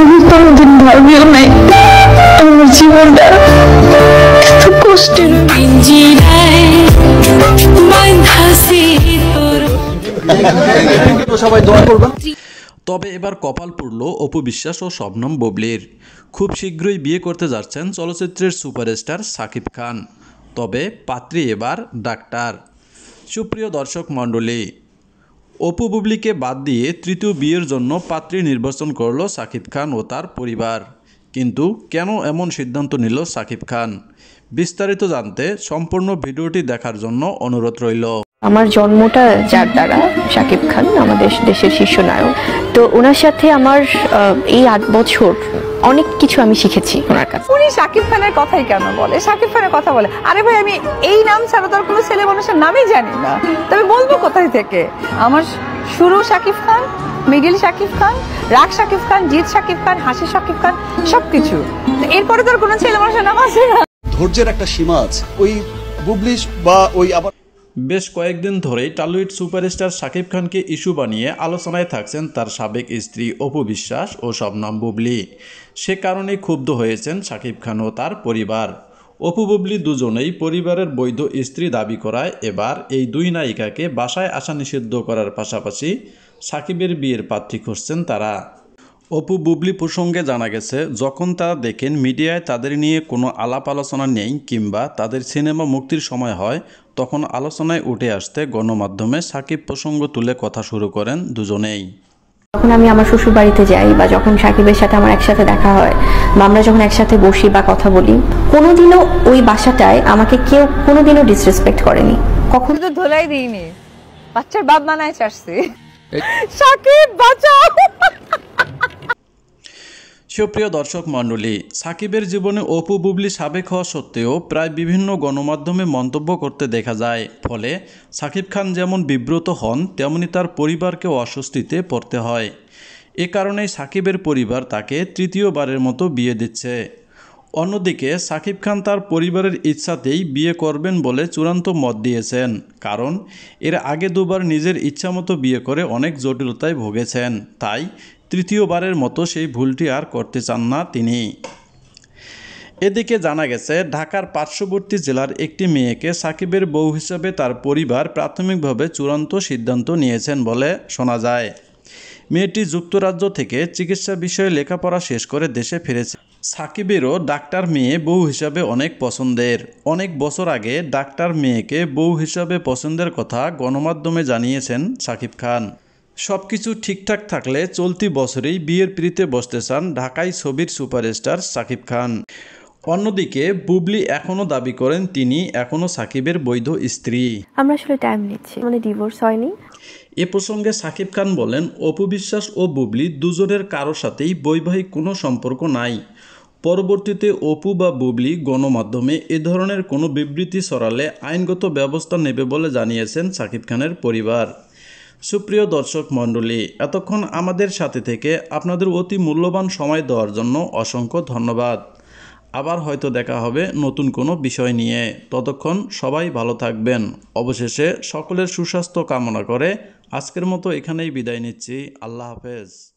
আমি কোনোদিন ভাবিও নাই আমার জীবনটা এত কষ্টের তবে এবার কপাল পড়ল অপু বিশ্বাস ও শবনম ববলির খুব শীঘ্রই বিয়ে করতে যাচ্ছেন চলচ্চিত্রের সুপারস্টার সাকিব খান তবে পাত্রী এবার ডাক্তার সুপ্রিয় দর্শক মণ্ডলী অপু বুবলিকে বাদ দিয়ে তৃতীয় বিয়ের জন্য পাত্রী নির্বাচন করল সাকিব খান ও তার পরিবার কিন্তু কেন এমন সিদ্ধান্ত নিল সাকিব খান বিস্তারিত জানতে সম্পূর্ণ ভিডিওটি দেখার জন্য অনুরোধ রইল আমার জন্মটা যার দ্বারা শাকিব খান আমাদের দেশের শীর্ষ নায়ক তো ওনার সাথে আমার এই আট বছর অনেক কিছু আমি শিখেছি ওনার কাছে উনি শাকিব খানের কথাই কেন বলে শাকিব খানের কথা বলে আরে ভাই আমি এই নাম ছাড়া তার কোনো ছেলে মানুষের নামই জানি না তবে বলবো কোথায় থেকে আমার শুরু শাকিব খান মিডিল শাকিব খান রাগ শাকিব খান জিৎ শাকিব খান হাসি শাকিব খান সবকিছু এরপরে তার কোনো ছেলে মানুষের নাম আছে না ধৈর্যের একটা সীমা আছে ওই বুবলিশ বা ওই আবার বেশ কয়েকদিন ধরেই টালিউড সুপারস্টার শাকিব খানকে ইস্যু বানিয়ে আলোচনায় থাকছেন তার সাবেক স্ত্রী অপু বিশ্বাস ও শবনাম বুবলি সে কারণে ক্ষুব্ধ হয়েছেন শাকিব খান ও তার পরিবার অপু বুবলি দুজনেই পরিবারের বৈধ স্ত্রী দাবি করায় এবার এই দুই নায়িকাকে বাসায় আসা নিষিদ্ধ করার পাশাপাশি সাকিবের বিয়ের প্রার্থী খুঁজছেন তারা অপু বুবলি প্রসঙ্গে জানা গেছে যখন তারা দেখেন মিডিয়ায় তাদের নিয়ে কোনো আলাপ আলোচনা নেই কিংবা তাদের সিনেমা মুক্তির সময় হয় তখন আলোচনায় উঠে আসতে গণমাধ্যমে সাকিব প্রসঙ্গ তুলে কথা শুরু করেন দুজনেই যখন আমি আমার শ্বশুর বাড়িতে যাই বা যখন সাকিবের সাথে আমার একসাথে দেখা হয় বা আমরা যখন একসাথে বসি বা কথা বলি কোনোদিনও ওই বাসাটায় আমাকে কেউ কোনোদিনও ডিসরেসপেক্ট করেনি কখনো তো ধোলাই দিইনি বাচ্চার বাপ মানায় চাষছি সাকিব বাঁচাও সুপ্রিয় দর্শক মণ্ডলী সাকিবের জীবনে অপু বুবলি সাবেক হওয়া সত্ত্বেও প্রায় বিভিন্ন গণমাধ্যমে মন্তব্য করতে দেখা যায় ফলে সাকিব খান যেমন বিব্রত হন তেমনি তার পরিবারকেও অস্বস্তিতে পড়তে হয় এ কারণেই সাকিবের পরিবার তাকে তৃতীয়বারের মতো বিয়ে দিচ্ছে অন্যদিকে সাকিব খান তার পরিবারের ইচ্ছাতেই বিয়ে করবেন বলে চূড়ান্ত মত দিয়েছেন কারণ এর আগে দুবার নিজের ইচ্ছামতো বিয়ে করে অনেক জটিলতায় ভুগেছেন তাই তৃতীয়বারের মতো সেই ভুলটি আর করতে চান না তিনি এদিকে জানা গেছে ঢাকার পার্শ্ববর্তী জেলার একটি মেয়েকে সাকিবের বউ হিসেবে তার পরিবার প্রাথমিকভাবে চূড়ান্ত সিদ্ধান্ত নিয়েছেন বলে শোনা যায় মেয়েটি যুক্তরাজ্য থেকে চিকিৎসা বিষয়ে লেখাপড়া শেষ করে দেশে ফিরেছে সাকিবেরও ডাক্তার মেয়ে বউ হিসাবে অনেক পছন্দের অনেক বছর আগে ডাক্তার মেয়েকে বউ হিসাবে পছন্দের কথা গণমাধ্যমে জানিয়েছেন সাকিব খান সব কিছু ঠিকঠাক থাকলে চলতি বছরেই বিয়ের পিড়িতে বসতে চান ঢাকায় ছবির সুপারস্টার সাকিব খান অন্যদিকে বুবলি এখনও দাবি করেন তিনি এখনও সাকিবের বৈধ স্ত্রী আমরা আসলে টাইম নিচ্ছি মানে ডিভোর্স হয়নি এ প্রসঙ্গে সাকিব খান বলেন অপু বিশ্বাস ও বুবলি দুজনের কারো সাথেই বৈবাহিক কোনো সম্পর্ক নাই পরবর্তীতে অপু বা বুবলি গণমাধ্যমে এ ধরনের কোনো বিবৃতি সরালে আইনগত ব্যবস্থা নেবে বলে জানিয়েছেন সাকিব খানের পরিবার সুপ্রিয় দর্শক মণ্ডলী এতক্ষণ আমাদের সাথে থেকে আপনাদের অতি মূল্যবান সময় দেওয়ার জন্য অসংখ্য ধন্যবাদ আবার হয়তো দেখা হবে নতুন কোনো বিষয় নিয়ে ততক্ষণ সবাই ভালো থাকবেন অবশেষে সকলের সুস্বাস্থ্য কামনা করে আজকের মতো এখানেই বিদায় নিচ্ছি আল্লাহ হাফেজ